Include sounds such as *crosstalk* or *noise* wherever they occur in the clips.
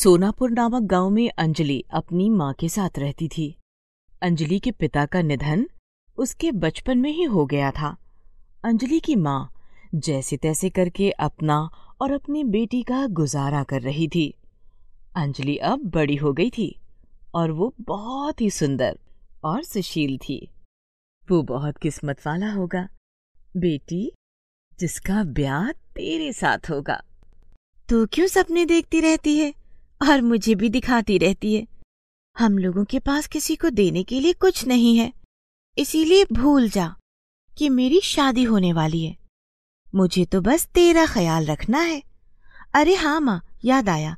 सोनापुर नामक गांव में अंजलि अपनी माँ के साथ रहती थी अंजलि के पिता का निधन उसके बचपन में ही हो गया था अंजलि की माँ जैसे तैसे करके अपना और अपनी बेटी का गुजारा कर रही थी अंजलि अब बड़ी हो गई थी और वो बहुत ही सुंदर और सुशील थी वो बहुत किस्मत वाला होगा बेटी जिसका ब्याह तेरे साथ होगा तो क्यों सपने देखती रहती है और मुझे भी दिखाती रहती है हम लोगों के पास किसी को देने के लिए कुछ नहीं है इसीलिए भूल जा कि मेरी शादी होने वाली है मुझे तो बस तेरा ख्याल रखना है अरे हाँ माँ याद आया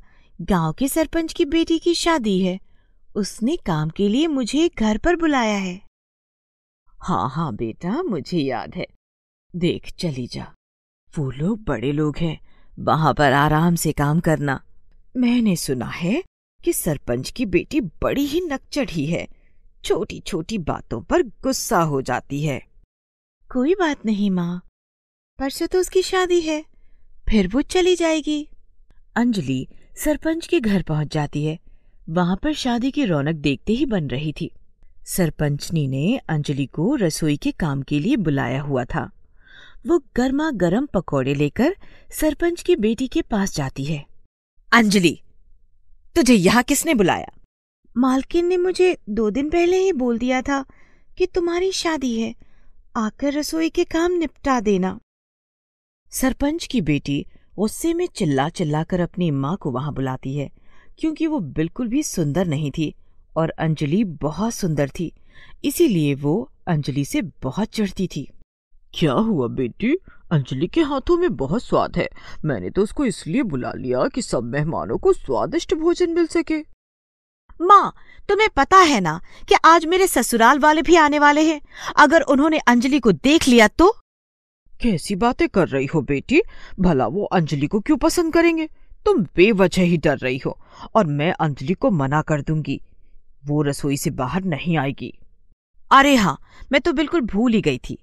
गांव के सरपंच की बेटी की शादी है उसने काम के लिए मुझे घर पर बुलाया है हाँ हाँ बेटा मुझे याद है देख चली जा वो लोग बड़े लोग हैं वहां पर आराम से काम करना मैंने सुना है कि सरपंच की बेटी बड़ी ही नकचढ़ी है छोटी छोटी बातों पर गुस्सा हो जाती है कोई बात नहीं माँ परसों तो उसकी शादी है फिर वो चली जाएगी अंजलि सरपंच के घर पहुंच जाती है वहां पर शादी की रौनक देखते ही बन रही थी सरपंचनी ने अंजलि को रसोई के काम के लिए बुलाया हुआ था वो गर्मा गर्म पकौड़े लेकर सरपंच की बेटी के पास जाती है अंजलि तुझे यहाँ किसने बुलाया मालकिन ने मुझे दो दिन पहले ही बोल दिया था कि तुम्हारी शादी है आकर रसोई के काम निपटा देना सरपंच की बेटी गुस्से में चिल्ला चिल्ला कर अपनी माँ को वहां बुलाती है क्योंकि वो बिल्कुल भी सुंदर नहीं थी और अंजलि बहुत सुंदर थी इसीलिए वो अंजलि से बहुत चढ़ती थी क्या हुआ बेटी अंजलि के हाथों में बहुत स्वाद है मैंने तो उसको इसलिए बुला लिया कि सब मेहमानों को स्वादिष्ट भोजन मिल सके माँ तुम्हें पता है ना कि आज मेरे ससुराल वाले भी आने वाले हैं अगर उन्होंने अंजलि को देख लिया तो कैसी बातें कर रही हो बेटी भला वो अंजलि को क्यों पसंद करेंगे तुम बेवजह ही डर रही हो और मैं अंजलि को मना कर दूंगी वो रसोई से बाहर नहीं आएगी अरे हाँ मैं तो बिल्कुल भूल ही गई थी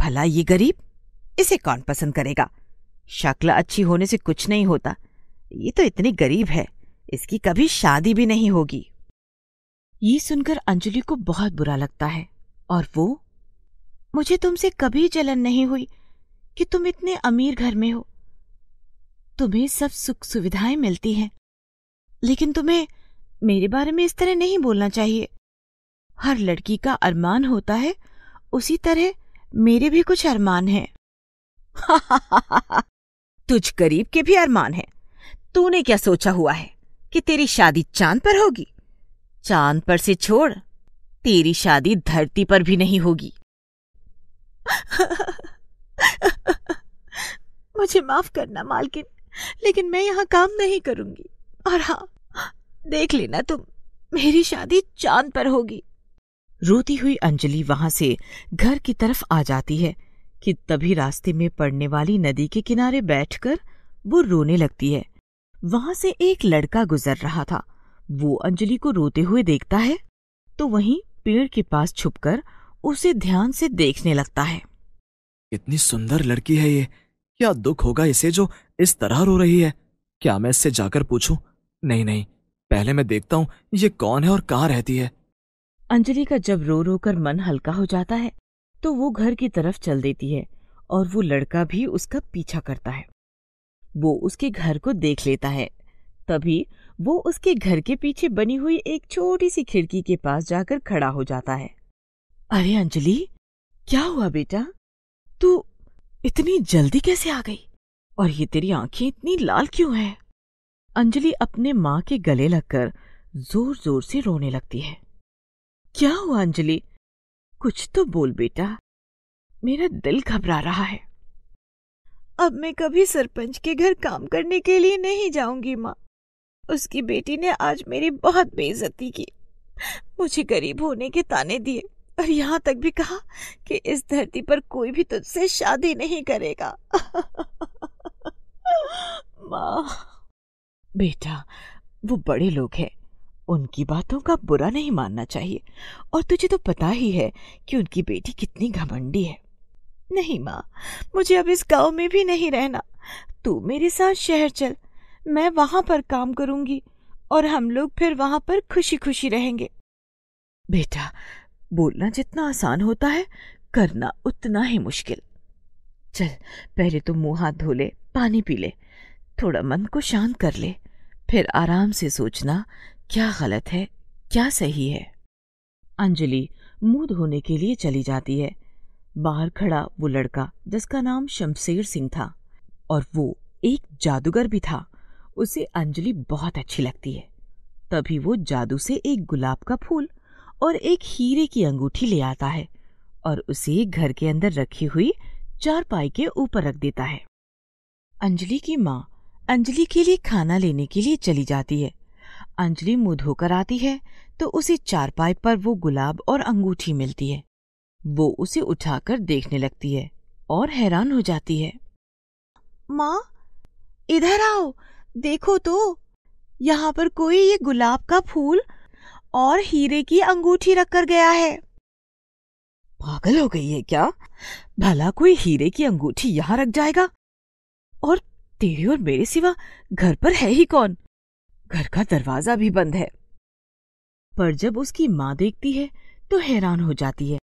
भला ये गरीब इसे कौन पसंद करेगा शक्ल अच्छी होने से कुछ नहीं होता ये तो इतनी गरीब है इसकी कभी शादी भी नहीं होगी ये सुनकर अंजलि को बहुत बुरा लगता है और वो मुझे तुमसे कभी जलन नहीं हुई कि तुम इतने अमीर घर में हो तुम्हें सब सुख सुविधाएं मिलती हैं लेकिन तुम्हें मेरे बारे में इस तरह नहीं बोलना चाहिए हर लड़की का अरमान होता है उसी तरह मेरे भी कुछ अरमान हैं *laughs* तुझ गरीब के भी अरमान हैं तूने क्या सोचा हुआ है कि तेरी शादी चांद पर होगी चांद पर से छोड़ तेरी शादी धरती पर भी नहीं होगी *laughs* मुझे माफ करना मालकिन लेकिन मैं यहाँ काम नहीं करूंगी और हाँ देख लेना तुम मेरी शादी चांद पर होगी रोती हुई अंजलि वहां से घर की तरफ आ जाती है कि तभी रास्ते में पड़ने वाली नदी के किनारे बैठकर वो रोने लगती है वहां से एक लड़का गुजर रहा था वो अंजलि को रोते हुए देखता है तो वहीं पेड़ के पास छुपकर उसे ध्यान से देखने लगता है इतनी सुंदर लड़की है ये क्या दुख होगा इसे जो इस तरह रो रही है क्या मैं इससे जाकर पूछूं नहीं नहीं पहले मैं देखता हूँ ये कौन है और कहाँ रहती है अंजलि का जब रो रो कर मन हल्का हो जाता है तो वो घर की तरफ चल देती है और वो लड़का भी उसका पीछा करता है वो उसके घर को देख लेता है तभी वो उसके घर के पीछे बनी हुई एक छोटी सी खिड़की के पास जाकर खड़ा हो जाता है अरे अंजलि क्या हुआ बेटा तू इतनी जल्दी कैसे आ गई और ये तेरी आंखें इतनी लाल क्यों हैं? अंजलि अपने माँ के गले लगकर जोर जोर से रोने लगती है क्या हुआ अंजलि कुछ तो बोल बेटा मेरा दिल घबरा रहा है अब मैं कभी सरपंच के घर काम करने के लिए नहीं जाऊंगी माँ उसकी बेटी ने आज मेरी बहुत बेइज्जती की मुझे गरीब होने के ताने दिए और यहाँ तक भी कहा कि इस धरती पर कोई भी तुझसे शादी नहीं करेगा *laughs* माँ बेटा वो बड़े लोग हैं उनकी बातों का बुरा नहीं मानना चाहिए और तुझे तो पता ही है कि उनकी बेटी कितनी घमंडी है नहीं माँ मुझे अब इस गांव में भी नहीं रहना तू मेरे साथ शहर चल मैं वहां पर काम करूंगी और हम लोग फिर वहां पर खुशी खुशी रहेंगे बेटा बोलना जितना आसान होता है करना उतना ही मुश्किल चल पहले तो मुंह हाथ धो ले पानी पी ले थोड़ा मन को शांत कर ले फिर आराम से सोचना क्या गलत है क्या सही है अंजलि मुंह धोने के लिए चली जाती है बाहर खड़ा वो लड़का जिसका नाम शमशेर सिंह था और वो एक जादूगर भी था उसे अंजलि बहुत अच्छी लगती है तभी वो जादू से एक गुलाब का फूल और एक हीरे की अंगूठी ले आता है और उसे घर के अंदर रखी हुई चार पाई के ऊपर रख देता है अंजलि की माँ अंजलि के लिए खाना लेने के लिए चली जाती है अंजलि मुंह धोकर आती है तो उसे चारपाई पर वो गुलाब और अंगूठी मिलती है वो उसे उठाकर देखने लगती है और हैरान हो जाती है माँ इधर आओ देखो तो यहाँ पर कोई ये गुलाब का फूल और हीरे की अंगूठी रखकर गया है पागल हो गई है क्या भला कोई हीरे की अंगूठी यहाँ रख जाएगा और तेरे और मेरे सिवा घर पर है ही कौन घर का दरवाजा भी बंद है पर जब उसकी माँ देखती है तो हैरान हो जाती है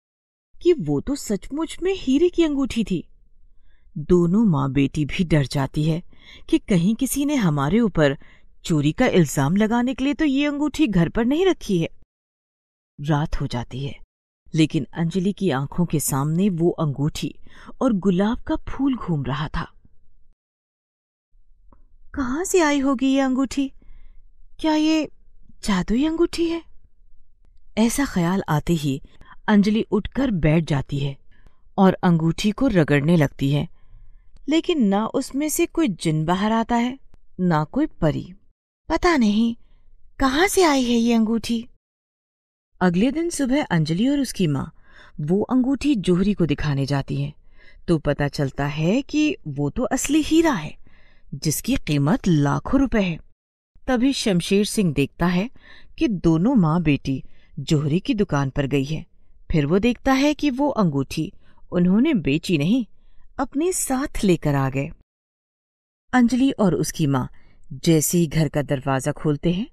कि वो तो सचमुच में हीरे की अंगूठी थी दोनों माँ बेटी भी डर जाती है कि कहीं किसी ने हमारे ऊपर चोरी का इल्जाम लगाने के लिए तो ये अंगूठी घर पर नहीं रखी है रात हो जाती है लेकिन अंजलि की आंखों के सामने वो अंगूठी और गुलाब का फूल घूम रहा था कहाँ से आई होगी ये अंगूठी क्या ये जादुई अंगूठी है ऐसा ख्याल आते ही अंजलि उठकर बैठ जाती है और अंगूठी को रगड़ने लगती है लेकिन ना उसमें से कोई जिन बाहर आता है ना कोई परी पता नहीं कहाँ से आई है ये अंगूठी अगले दिन सुबह अंजलि और उसकी माँ वो अंगूठी जोहरी को दिखाने जाती है तो पता चलता है कि वो तो असली हीरा है जिसकी कीमत लाखों रुपए है तभी शमशेर सिंह देखता है कि दोनों माँ बेटी जोहरी की दुकान पर गई है फिर वो देखता है कि वो अंगूठी उन्होंने बेची नहीं अपने साथ लेकर आ गए अंजलि और उसकी माँ जैसे ही घर का दरवाजा खोलते हैं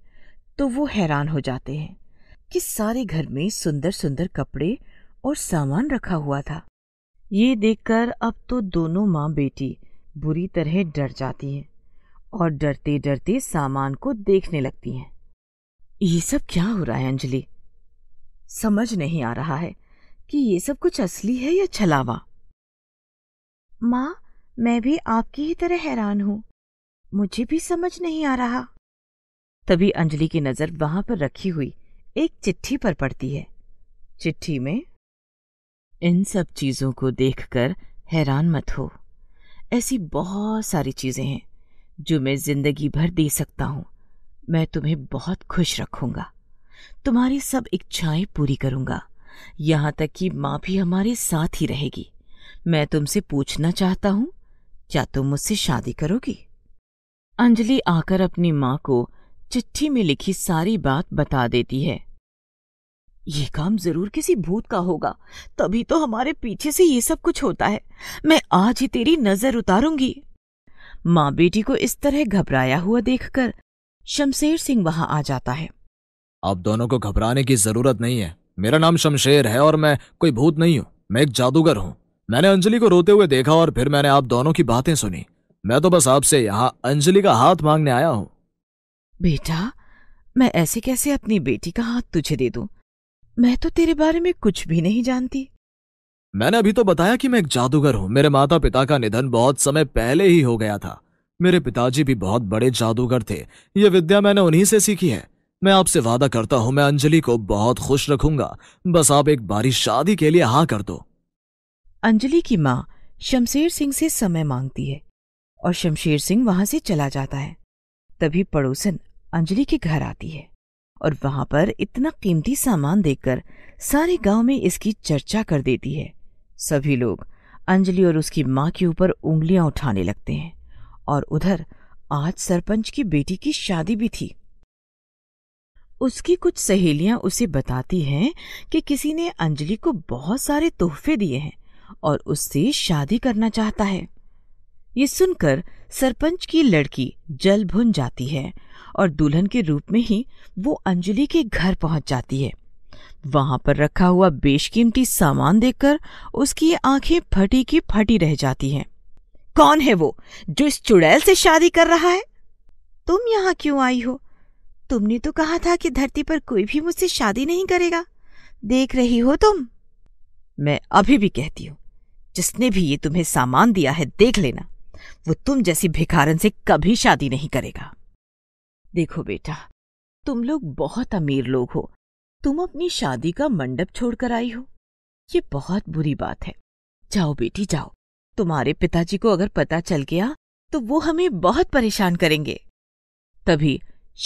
तो वो हैरान हो जाते हैं कि सारे घर में सुंदर सुंदर कपड़े और सामान रखा हुआ था ये देखकर अब तो दोनों माँ बेटी बुरी तरह डर जाती हैं और डरते डरते सामान को देखने लगती हैं ये सब क्या हो रहा है अंजलि समझ नहीं आ रहा है कि ये सब कुछ असली है या छलावा माँ मैं भी आपकी ही तरह हैरान हूं मुझे भी समझ नहीं आ रहा तभी अंजलि की नज़र वहां पर रखी हुई एक चिट्ठी पर पड़ती है चिट्ठी में इन सब चीज़ों को देखकर हैरान मत हो ऐसी बहुत सारी चीज़ें हैं जो मैं जिंदगी भर दे सकता हूँ मैं तुम्हें बहुत खुश रखूंगा तुम्हारी सब इच्छाएं पूरी करूंगा यहाँ तक कि माँ भी हमारे साथ ही रहेगी मैं तुमसे पूछना चाहता हूँ क्या तुम मुझसे शादी करोगी अंजलि आकर अपनी माँ को चिट्ठी में लिखी सारी बात बता देती है ये काम जरूर किसी भूत का होगा तभी तो हमारे पीछे से ये सब कुछ होता है मैं आज ही तेरी नजर उतारूंगी माँ बेटी को इस तरह घबराया हुआ देखकर शमशेर सिंह वहां आ जाता है आप दोनों को घबराने की जरूरत नहीं है मेरा नाम शमशेर है और मैं कोई भूत नहीं हूँ मैं एक जादूगर हूँ मैंने अंजलि को रोते हुए देखा और फिर मैंने आप दोनों की बातें सुनी मैं तो बस आपसे यहाँ अंजलि का हाथ मांगने आया हूँ बेटा मैं ऐसे कैसे अपनी बेटी का हाथ तुझे दे दू मैं तो तेरे बारे में कुछ भी नहीं जानती मैंने अभी तो बताया कि मैं एक जादूगर हूँ मेरे माता पिता का निधन बहुत समय पहले ही हो गया था मेरे पिताजी भी बहुत बड़े जादूगर थे ये विद्या मैंने उन्हीं से सीखी है मैं आपसे वादा करता हूँ मैं अंजलि को बहुत खुश रखूंगा बस आप एक बारी शादी के लिए हाँ कर दो अंजलि की माँ शमशेर सिंह से समय मांगती है और शमशेर सिंह वहां से चला जाता है तभी पड़ोसन अंजलि के घर आती है और वहां पर इतना कीमती सामान देखकर सारे गांव में इसकी चर्चा कर देती है सभी लोग अंजलि और उसकी माँ के ऊपर उंगलियां उठाने लगते हैं और उधर आज सरपंच की बेटी की शादी भी थी उसकी कुछ सहेलियां उसे बताती हैं कि किसी ने अंजलि को बहुत सारे तोहफे दिए हैं और उससे शादी करना चाहता है ये सुनकर सरपंच की लड़की जल भुन जाती है और दुल्हन के रूप में ही वो अंजलि के घर पहुंच जाती है वहां पर रखा हुआ बेशकीमती सामान देखकर उसकी आंखें फटी की फटी रह जाती हैं कौन है वो जो इस चुड़ैल से शादी कर रहा है तुम यहाँ क्यों आई हो तुमने तो कहा था कि धरती पर कोई भी मुझसे शादी नहीं करेगा देख रही हो तुम मैं अभी भी कहती हूँ जिसने भी ये तुम्हें सामान दिया है देख लेना वो तुम जैसी भिखारन से कभी शादी नहीं करेगा देखो बेटा तुम लोग बहुत अमीर लोग हो तुम अपनी शादी का मंडप छोड़कर आई हो ये बहुत बुरी बात है जाओ बेटी जाओ तुम्हारे पिताजी को अगर पता चल गया तो वो हमें बहुत परेशान करेंगे तभी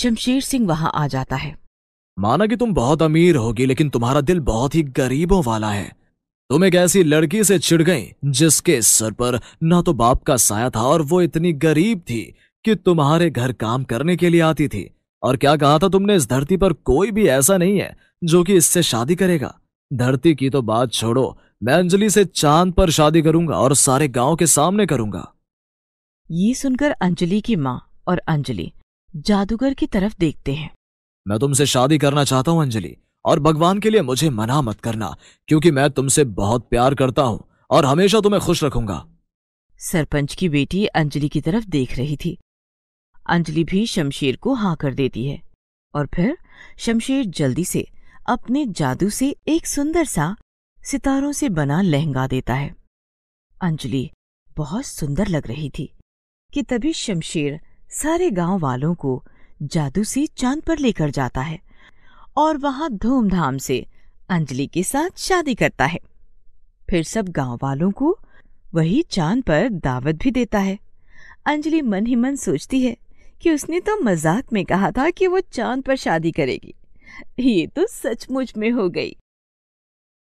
शमशेर सिंह वहां आ जाता है माना कि तुम बहुत अमीर होगी लेकिन तुम्हारा दिल बहुत ही गरीबों वाला है तुम एक ऐसी लड़की से छिड़ गई जिसके सर पर ना तो बाप का साया था और वो इतनी गरीब थी कि तुम्हारे घर काम करने के लिए आती थी और क्या कहा था तुमने इस धरती पर कोई भी ऐसा नहीं है जो कि इससे शादी करेगा धरती की तो बात छोड़ो मैं अंजलि से चांद पर शादी करूंगा और सारे गांव के सामने करूंगा ये सुनकर अंजलि की माँ और अंजलि जादूगर की तरफ देखते हैं मैं तुमसे शादी करना चाहता हूँ अंजलि और भगवान के लिए मुझे मना मत करना क्योंकि मैं तुमसे बहुत प्यार करता हूँ और हमेशा तुम्हें खुश रखूंगा सरपंच की बेटी अंजलि की तरफ देख रही थी अंजलि भी शमशेर को हाँ कर देती है और फिर शमशेर जल्दी से अपने जादू से एक सुंदर सा सितारों से बना लहंगा देता है अंजलि बहुत सुंदर लग रही थी कि तभी शमशेर सारे गांव वालों को जादू से चांद पर लेकर जाता है और वहां धूमधाम से अंजलि के साथ शादी करता है फिर सब गांव वालों को वही चांद पर दावत भी देता है अंजलि मन ही मन सोचती है कि उसने तो मजाक में कहा था कि वो चांद पर शादी करेगी ये तो सचमुच में हो गई